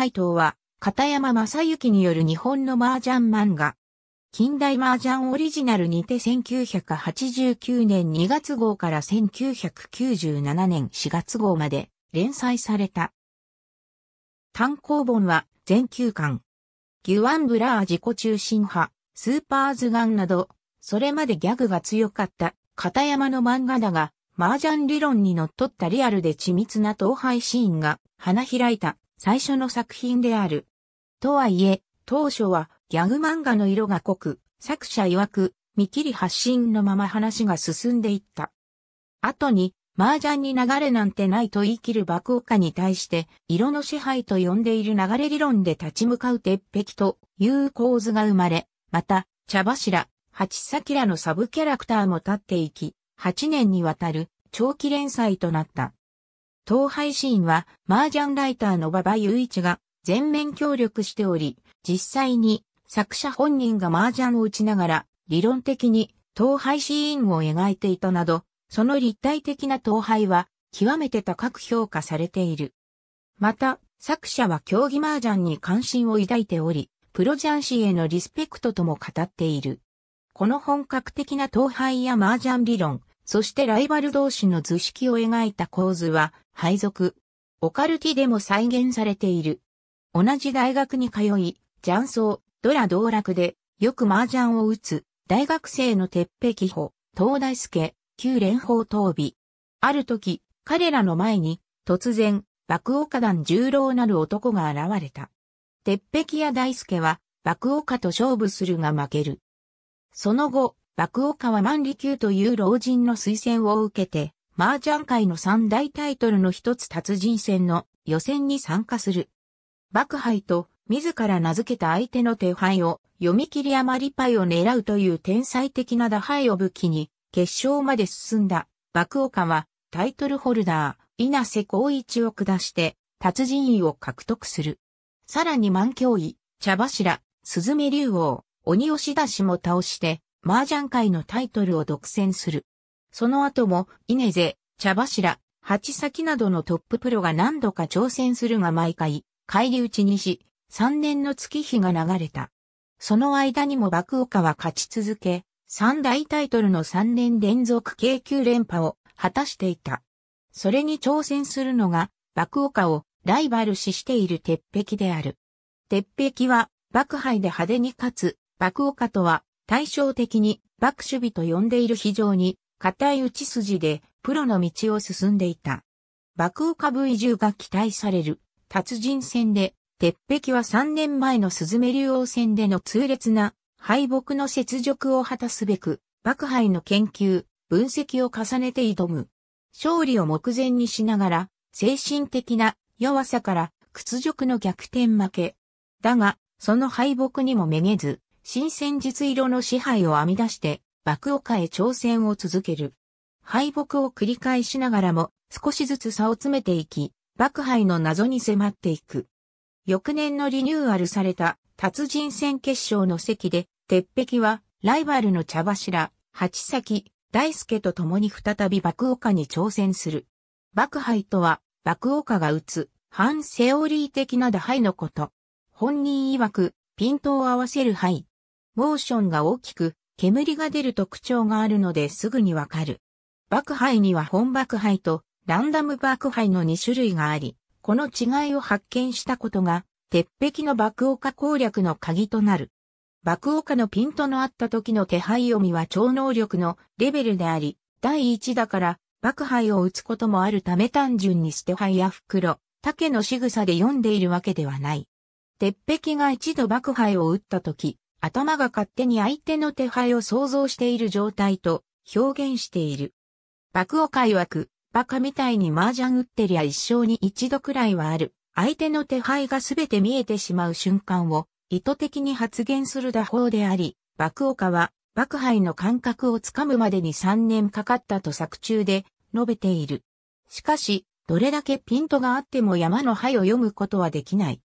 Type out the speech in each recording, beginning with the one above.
怪答は、片山正幸による日本の麻雀漫画。近代麻雀オリジナルにて1989年2月号から1997年4月号まで連載された。単行本は全9巻。ギュアンブラー自己中心派、スーパーズガンなど、それまでギャグが強かった片山の漫画だが、麻雀理論にのっとったリアルで緻密な統廃シーンが花開いた最初の作品である。とはいえ、当初はギャグ漫画の色が濃く、作者曰く、見切り発信のまま話が進んでいった。後に、麻雀に流れなんてないと言い切る爆岡に対して、色の支配と呼んでいる流れ理論で立ち向かう鉄壁という構図が生まれ、また、茶柱、八咲らのサブキャラクターも立っていき、8年にわたる長期連載となった。東配信は、麻雀ライターの馬場雄一が全面協力しており、実際に作者本人が麻雀を打ちながら、理論的に東廃シーンを描いていたなど、その立体的な東廃は、極めて高く評価されている。また、作者は競技麻雀に関心を抱いており、プロ雀士へのリスペクトとも語っている。この本格的な東廃や麻雀理論、そしてライバル同士の図式を描いた構図は、配属、オカルティでも再現されている。同じ大学に通い、雀荘、ドラ道楽で、よく麻雀を打つ、大学生の鉄壁補、東大助、旧連邦東美。ある時、彼らの前に、突然、爆岡団十郎なる男が現れた。鉄壁や大助は、爆岡と勝負するが負ける。その後、爆岡は万里級という老人の推薦を受けて、麻雀界の三大タイトルの一つ達人戦の予選に参加する。爆敗と自ら名付けた相手の手牌を読み切り余りパイを狙うという天才的な打牌を武器に決勝まで進んだ爆岡はタイトルホルダー稲瀬光一を下して達人位を獲得する。さらに万教位、茶柱、鈴目竜王、鬼押出しも倒して麻雀界のタイトルを独占する。その後も、稲瀬、茶柱、鉢先などのトッププロが何度か挑戦するが毎回、返り討ちにし、3年の月日が流れた。その間にも爆岡は勝ち続け、三大タイトルの3年連続 K 級連覇を果たしていた。それに挑戦するのが、爆岡をライバル視している鉄壁である。鉄壁は、爆敗で派手に勝つ、爆岡とは、対照的に、爆守備と呼んでいる非常に、固い打ち筋で、プロの道を進んでいた。爆岡部移住が期待される、達人戦で、鉄壁は3年前のスズメ竜王戦での痛烈な敗北の雪辱を果たすべく、爆敗の研究、分析を重ねて挑む。勝利を目前にしながら、精神的な弱さから屈辱の逆転負け。だが、その敗北にもめげず、新戦術色の支配を編み出して、爆岡へ挑戦を続ける。敗北を繰り返しながらも少しずつ差を詰めていき、爆敗の謎に迫っていく。翌年のリニューアルされた達人戦決勝の席で、鉄壁はライバルの茶柱、八崎、大輔と共に再び爆岡に挑戦する。爆敗とは、爆岡が打つ、反セオリー的な打敗のこと。本人曰く、ピントを合わせる敗。モーションが大きく、煙が出る特徴があるのですぐにわかる。爆配には本爆配とランダム爆配の2種類があり、この違いを発見したことが、鉄壁の爆岡攻略の鍵となる。爆岡のピントのあった時の手配読みは超能力のレベルであり、第1だから爆配を打つこともあるため単純に捨て牌や袋、竹の仕草で読んでいるわけではない。鉄壁が一度爆配を打った時、頭が勝手に相手の手配を想像している状態と表現している。爆を曰く、バカみたいに麻雀打ってりゃ一生に一度くらいはある。相手の手配がすべて見えてしまう瞬間を意図的に発言する打法であり、爆岡は爆杯の感覚をつかむまでに3年かかったと作中で述べている。しかし、どれだけピントがあっても山の灰を読むことはできない。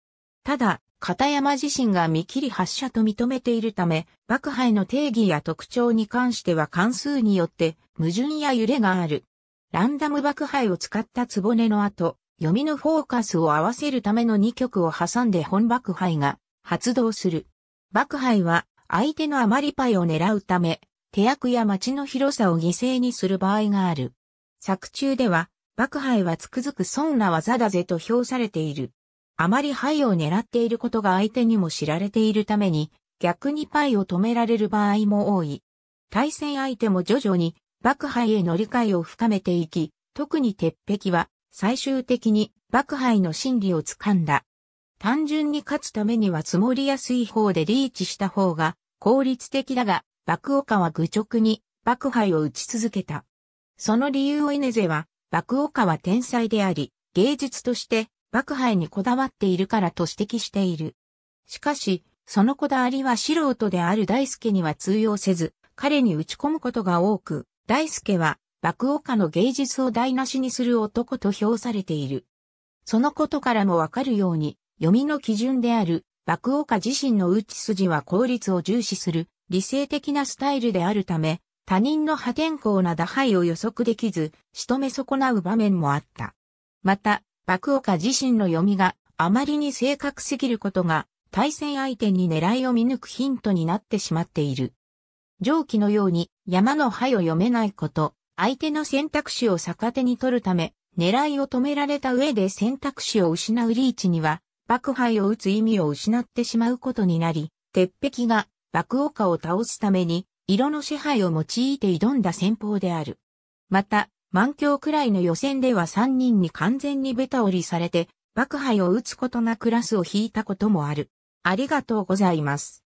ただ、片山自身が見切り発射と認めているため、爆破への定義や特徴に関しては関数によって矛盾や揺れがある。ランダム爆破を使ったつぼねの後、読みのフォーカスを合わせるための2曲を挟んで本爆破が発動する。爆破は相手の余りパイを狙うため、手役や街の広さを犠牲にする場合がある。作中では、爆破はつくづく損な技だぜと評されている。あまりイを狙っていることが相手にも知られているために、逆にパイを止められる場合も多い。対戦相手も徐々に爆敗への理解を深めていき、特に鉄壁は最終的に爆敗の心理をつかんだ。単純に勝つためには積もりやすい方でリーチした方が効率的だが、爆岡は愚直に爆敗を打ち続けた。その理由をイネゼは、爆岡は天才であり、芸術として破へにこだわっているからと指摘している。しかし、そのこだわりは素人である大輔には通用せず、彼に打ち込むことが多く、大輔は、爆岡の芸術を台無しにする男と評されている。そのことからもわかるように、読みの基準である、爆岡自身の打ち筋は効率を重視する、理性的なスタイルであるため、他人の破天荒な打敗を予測できず、仕留め損なう場面もあった。また、爆岡自身の読みがあまりに正確すぎることが対戦相手に狙いを見抜くヒントになってしまっている。上記のように山の灰を読めないこと、相手の選択肢を逆手に取るため、狙いを止められた上で選択肢を失うリーチには、爆灰を打つ意味を失ってしまうことになり、鉄壁が爆岡を倒すために、色の支配を用いて挑んだ戦法である。また、満強くらいの予選では3人に完全にベタ折りされて、爆敗を打つことなクラスを引いたこともある。ありがとうございます。